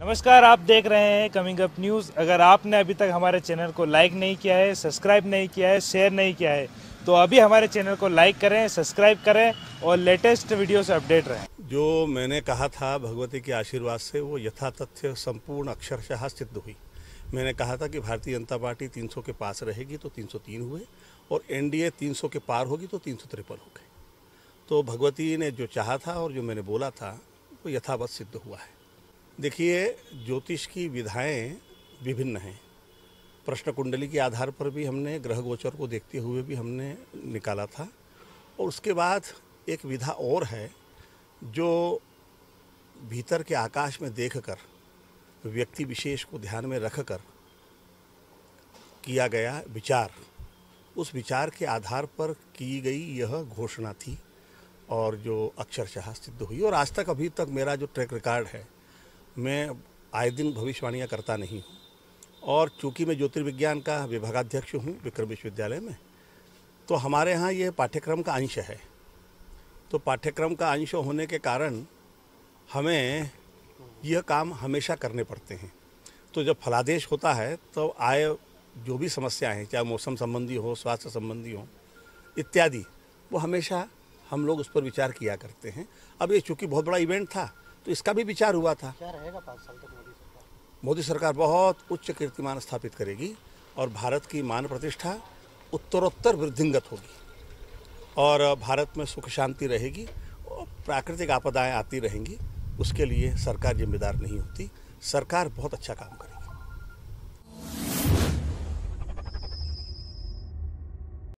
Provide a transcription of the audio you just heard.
नमस्कार आप देख रहे हैं कमिंग अप न्यूज़ अगर आपने अभी तक हमारे चैनल को लाइक नहीं किया है सब्सक्राइब नहीं किया है शेयर नहीं किया है तो अभी हमारे चैनल को लाइक करें सब्सक्राइब करें और लेटेस्ट वीडियो से अपडेट रहें जो मैंने कहा था भगवती के आशीर्वाद से वो यथा तथ्य संपूर्ण अक्षरशाह सिद्ध हुई मैंने कहा था कि भारतीय जनता पार्टी तीन के पास रहेगी तो तीन हुए और एनडीए 300 के पार होगी तो तीन सौ हो गए तो भगवती ने जो चाह था और जो मैंने बोला था वो यथावत सिद्ध हुआ है देखिए ज्योतिष की विधाएं विभिन्न हैं प्रश्न कुंडली के आधार पर भी हमने ग्रह गोचर को देखते हुए भी हमने निकाला था और उसके बाद एक विधा और है जो भीतर के आकाश में देखकर व्यक्ति विशेष को ध्यान में रखकर किया गया विचार उस विचार के आधार पर की गई यह घोषणा थी और जो अक्षरशाह सिद्ध हुई और आज तक अभी तक मेरा जो ट्रैक रिकॉर्ड है मैं आए दिन भविष्यवाणियाँ करता नहीं हूँ और चूँकि मैं ज्योतिर्विज्ञान का विभागाध्यक्ष हूँ विक्रम विश्वविद्यालय में तो हमारे यहाँ ये पाठ्यक्रम का अंश है तो पाठ्यक्रम का अंश होने के कारण हमें यह काम हमेशा करने पड़ते हैं तो जब फलादेश होता है तो आए जो भी समस्याएं हैं चाहे मौसम संबंधी हो स्वास्थ्य संबंधी हो इत्यादि वो हमेशा हम लोग उस पर विचार किया करते हैं अब ये चूँकि बहुत बड़ा इवेंट था तो इसका भी विचार हुआ था क्या रहेगा पाँच साल तक मोदी सरकार मोदी सरकार बहुत उच्च कीर्तिमान स्थापित करेगी और भारत की मान प्रतिष्ठा उत्तरोत्तर वृद्धिंगत होगी और भारत में सुख शांति रहेगी प्राकृतिक आपदाएं आती रहेंगी उसके लिए सरकार जिम्मेदार नहीं होती सरकार बहुत अच्छा काम करेगी